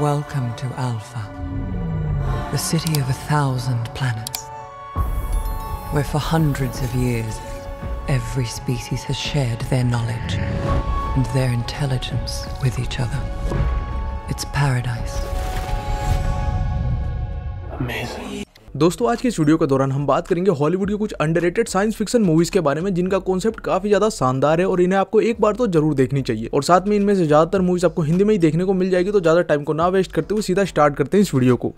Welcome to Alpha, the city of a thousand planets, where for hundreds of years every species has shared their knowledge and their intelligence with each other. It's paradise. Amazing. दोस्तों आज के studio के दौरान हम बात करेंगे Hollywood के कुछ अंडररेटेड साइंस फिक्शन मूवीज के बारे में जिनका कॉन्सेप्ट काफी ज्यादा शानदार है और इन्हें आपको एक बार तो जरूर देखनी चाहिए और साथ में इनमें से ज्यादातर मूवीज आपको हिंदी में ही देखने को मिल जाएगी तो ज्यादा टाइम को ना वेस्ट करते हुए सीधा स्टार्ट करते हैं इस वीडियो को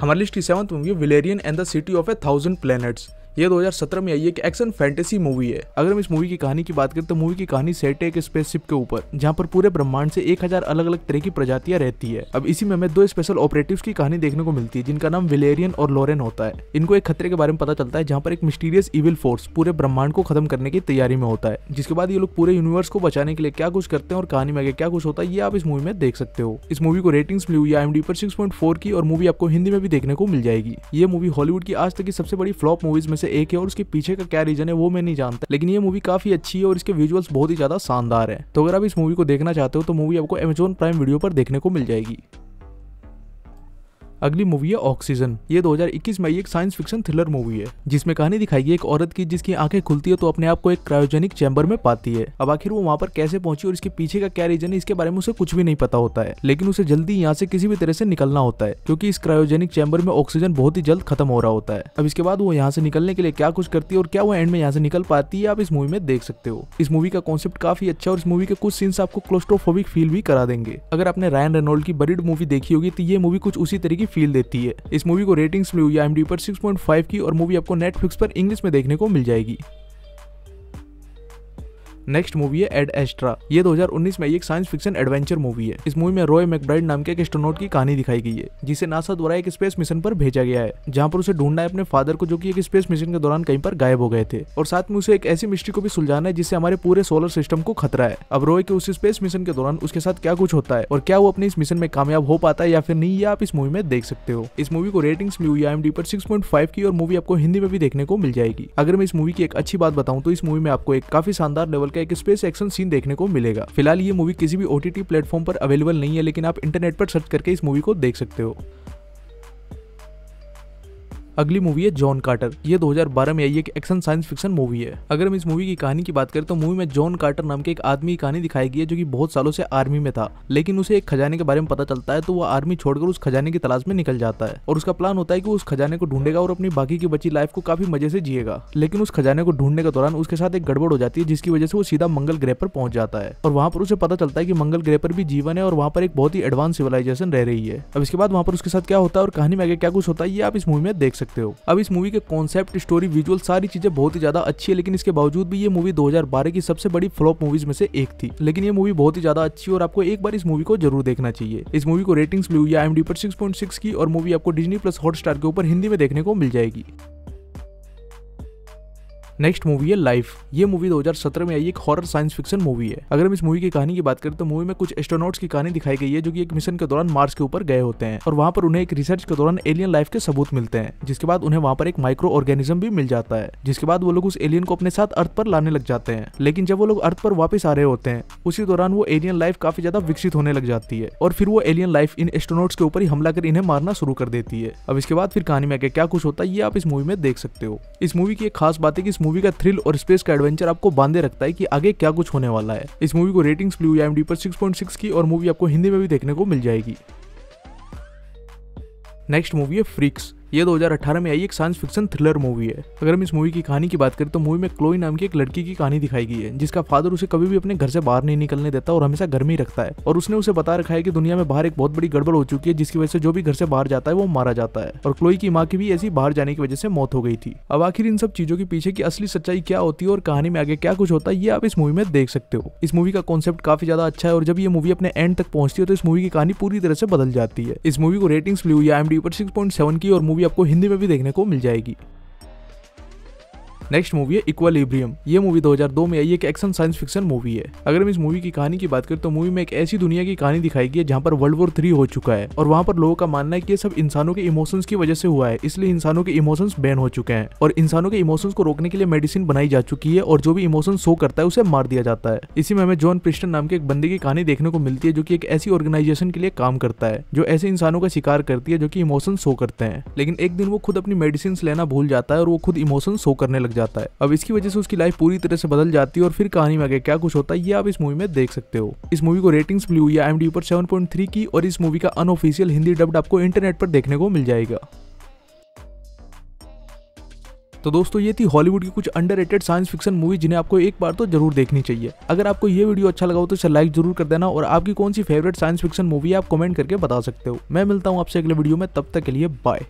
हमारी लिस्ट की seventh movie Valerian and the city of a thousand planets ये 2017 में आई एक एक्शन फैंटेसी मूवी है अगर हम इस मूवी की कहानी की बात करें तो मूवी की कहानी सेट है एक स्पेसशिप के ऊपर जहाँ पर पूरे ब्रह्मांड से 1000 अलग अलग तरह की प्रजातियां रहती है अब इसी में हमें दो स्पेशल ऑपरेटिव की कहानी देखने को मिलती है जिनका नाम विलेरियन और लोरेन होता है इनको एक खतरे के बारे में पता चलता है जहाँ पर एक मिस्टीरियस इविल फोर्स पूरे ब्रह्मांड को खत्म करने की तैयारी में होता है जिसके बाद ये लोग पूरे यूनिवर्स को बचाने के लिए क्या कुछ करते हैं और कहानी में आगे क्या कुछ होता है ये आप इस मूवी में देख सकते हो इस मूवी को रेटिंग्स मिली हुई आई पर सिक्स की और मूवी आपको हिंदी में भी देखने को मिल जाएगी ये मूवी हॉलीवुड की आज तक की सबसे बड़ी फ्लॉप मूवीज में से एक है और उसके पीछे का क्या रीजन है वो मैं नहीं जानता लेकिन ये मूवी काफी अच्छी है और इसके विजुअल्स बहुत ही ज्यादा शानदार है तो अगर आप इस मूवी को देखना चाहते हो तो मूवी आपको एमेजोन प्राइम वीडियो पर देखने को मिल जाएगी अगली मूवी है ऑक्सीजन ये 2021 में एक साइंस फिक्शन थ्रिलर मूवी है जिसमें कहानी दिखाई गई एक औरत की जिसकी आंखें खुलती है तो अपने आप को एक क्रायोजेनिक चैम्बर में पाती है अब आखिर वो वहाँ पर कैसे पहुंची और इसके पीछे का क्या रीजन है इसके बारे में उसे कुछ भी नहीं पता होता है लेकिन उसे जल्दी यहाँ से किसी भी तरह से निकलना होता है क्योंकि इस क्रायोजेनिक चैम्बर में ऑक्सीजन बहुत ही जल्द खत्म हो रहा होता है अब इसके बाद वो यहाँ से निकलने के लिए क्या कुछ करती है और क्या वो एंड में यहाँ से निकल पाती है आप इस मूवी में देख सकते हो इस मूवी का कॉन्सेप्ट काफी अच्छा और इस मूवी के कुछ सीन्स आपको क्लोस्ट्रोफोबिक फील भी करा देंगे अगर आपने रायन रेनोल्ड की बरीड मूवी देखी होगी तो ये मूवी कुछ उसी तरह की फील देती है इस मूवी को रेटिंग्स मिली हुई आई पर सिक्स की और मूवी आपको नेटफ्लिक्स पर इंग्लिश में देखने को मिल जाएगी नेक्स्ट मूवी है एड एस्ट्रा ये 2019 में एक साइंस फिक्शन एडवेंचर मूवी है इस मूवी में रॉय मैकब्राइड नाम के एक एस्ट्रोनॉट की कहानी दिखाई गई है जिसे नासा द्वारा एक स्पेस मिशन पर भेजा गया है जहाँ पर उसे ढूंढना है अपने फादर को जो की एक स्पेस मिशन के दौरान कहीं पर गायब हो गए थे और साथ में उसे एक ऐसी मिस्ट्री को भी सुलझाना है जिससे हमारे पूरे सोलर सिस्टम को खतरा है अब रॉय के उस स्पेस मिशन के दौरान उसके साथ क्या कुछ होता है और क्या वो अपने इस मिशन में कामयाब हो पाता है या फिर नहीं ये आप इस मूवी में देख सकते हो इस मूवी को रेटिंग्स मिली हुई आई पर 6.5 की और मूवी आपको हिंदी में भी देखने को मिल जाएगी अगर मैं इस मूवी की एक अच्छी बात बताऊं तो इस मूवी में आपको एक काफी शानदार लेवल का एक स्पेस एक्शन सीन देखने को मिलेगा फिलहाल ये मूवी किसी भी ओटीटी प्लेटफॉर्म पर अवेलेबल नहीं है लेकिन आप इंटरनेट पर सर्च करके इस मूवी को देख सकते हो अगली मूवी है जॉन कार्टर ये 2012 में आई एक एक्शन साइंस फिक्शन मूवी है अगर हम इस मूवी की कहानी की बात करें तो मूवी में जॉन कार्टर नाम के एक आदमी की कहानी दिखाई गई है जो कि बहुत सालों से आर्मी में था लेकिन उसे एक खजाने के बारे में पता चलता है तो वो आर्मी छोड़कर उस खजाने की तलाश में निकल जाता है और उसका प्लान होता है की उस खजाने को ढूंढेगा और अपनी बाकी की बची लाइफ को काफी मजे से जिएगा लेकिन उस खजाने को ढूंढने के दौरान उसके साथ एक गड़बड़ हो जाती है जिसकी वजह से वो सीधा मंगल ग्रह पर पहुंच जाता है और वहां पर उसे पता चलता है की मंगल ग्रह पर भी जीवन है और वहां पर एक बहुत ही एडवांस सिविलाइजेशन रह रही है अब इसके बाद वहां पर उसके साथ क्या होता है और कहानी में आगे क्या कुछ होता है ये आप इस मूवी में देख सकते हो अब इस मूवी के कॉन्सेप्ट स्टोरी विजुअल सारी चीजें बहुत ही ज्यादा अच्छी है लेकिन इसके बावजूद भी ये मूवी 2012 की सबसे बड़ी फ्लॉप मूवीज में से एक थी लेकिन ये मूवी बहुत ही ज्यादा अच्छी और आपको एक बार इस मूवी को जरूर देखना चाहिए इस मूवी को रेटिंग्स मिली हुई है आई पर सिक्स की और मूवी आपको डिजनी प्लस हॉट के ऊपर हिंदी में देखने को मिल जाएगी नेक्स्ट मूवी है लाइफ ये मूवी 2017 में आई एक हॉरर साइंस फिक्शन मूवी है अगर हम इस मूवी की कहानी की बात करें तो मूवी में कुछ एस्ट्रोनॉट्स की कहानी दिखाई गई है जो कि एक मिशन के दौरान मार्स के ऊपर गए होते हैं और वहाँ पर उन्हें एक रिसर्च के दौरान एलियन लाइफ के सबूत मिलते हैं जिसके बाद उन्हें वहाँ पर एक माइक्रो ऑर्गेनिज्म भी मिल जाता है जिसके बाद वो लोग उस एलियन को अपने साथ अर्थ पर लाने लग जाते हैं लेकिन जब वो लोग अर्थ पर वापस आ रहे होते हैं उसी दौरान वो एलियन लाइफ काफी ज्यादा विकसित होने लग जाती है और फिर वो एलियन लाइफ इन एस्ट्रोनॉट्स के ऊपर ही हमला कर इन्हें मारना शुरू कर देती है अब इसके बाद फिर कहानी में आगे क्या कुछ होता है ये आप इस मूवी में देख सकते हो इस मूवी की एक खास बात है कि इस मूवी का थ्रिल और स्पेस का एडवेंचर आपको बांधे रखता है कि आगे क्या कुछ होने वाला है इस मूवी को रेटिंग्स ब्लू डी पर सिक्स की और मूवी आपको हिंदी में भी देखने को मिल जाएगी नेक्स्ट मूवी है फ्रिक्स ये 2018 में आई एक साइंस फिक्शन थ्रिलर मूवी है अगर हम इस मूवी की कहानी की बात करें तो मूवी में क्लोई नाम की एक लड़की की कहानी दिखाई गई है जिसका फादर उसे कभी भी अपने घर से बाहर नहीं निकलने देता और हमेशा घर में ही रखता है और उसने उसे बता रखा है की दुनिया में बाहर एक बहुत बड़ी गड़बड़ हो चुकी है जिसकी वजह से जो भी घर से बाहर जाता है वो मारा जाता है और क्लोई की माँ की भी ऐसी बाहर जाने की वजह से मौत हो गई थी अब आखिर इन सब चीजों के पीछे की असली सच्चाई क्या होती है और कहानी में आगे क्या कुछ होता है ये आप इस मूवी में देख सकते हो इस मूवी का कॉन्सेप्ट काफी ज्यादा अच्छा है और जब ये मूवी अपने एंड तक पहुंचती है तो इस मूवी की कहानी पूरी तरह से बदल जाती है इस मूवी को रेटिंग्स ली हुई है आई पर सिक्स की और मूवी मूवी आपको हिंदी में भी देखने को मिल जाएगी नेक्स्ट मूवी है इक्वालिब्रियम ये मूवी 2002 में आई एक एक्शन साइंस फिक्शन मूवी है अगर हम इस मूवी की कहानी की बात करें तो मूवी में एक ऐसी दुनिया की कहानी दिखाई गई है जहाँ पर वर्ल्ड वॉर थ्री हो चुका है और वहाँ पर लोगों का मानना है की सब इंसानों के इमोशंस की वजह से हुआ है इसलिए इंसानों के इमोशंस बैन हो चुके हैं और इंसानों के इमोशंस को रोकने के लिए मेडिसिन बनाई जा चुकी है और जो भी इमोशन शो करता है उसे मार दिया जाता है इसी में हमें जॉन प्रिस्टन नाम के एक बंदे की कहानी देखने को मिलती है जो की एक ऐसी ऑर्गेनाइजेशन के लिए काम करता है जो ऐसे इंसानों का शिकार करती है जो की इमोशन शो करते हैं लेकिन एक दिन वो खुद अपनी मेडिसिन लेना भूल जाता है और वो खुद इमोशन शो करने लग जाता है जाता है अब इसकी वजह से उसकी लाइफ पूरी तरह से बदल जाती है और फिर कहानी में आगे क्या कुछ होता है ये आप इस मूवी में देख सकते हो इस मूवी को रेटिंग्स मिली हुई है एमडी पर 7.3 की और इस मूवी का अनऑफिशियल हिंदी डब्ड आपको इंटरनेट पर देखने को मिल जाएगा तो दोस्तों ये थी हॉलीवुड की कुछ अंडररेटेड साइंस फिक्शन मूवी जिन्हें आपको एक बार तो जरूर देखनी चाहिए अगर आपको ये वीडियो अच्छा लगा हो तो इसे लाइक जरूर कर देना और आपकी कौन सी फेवरेट साइंस फिक्शन मूवी आप कमेंट करके बता सकते हो मैं मिलता हूँ आपसे अगले वीडियो में तब तक के लिए बाय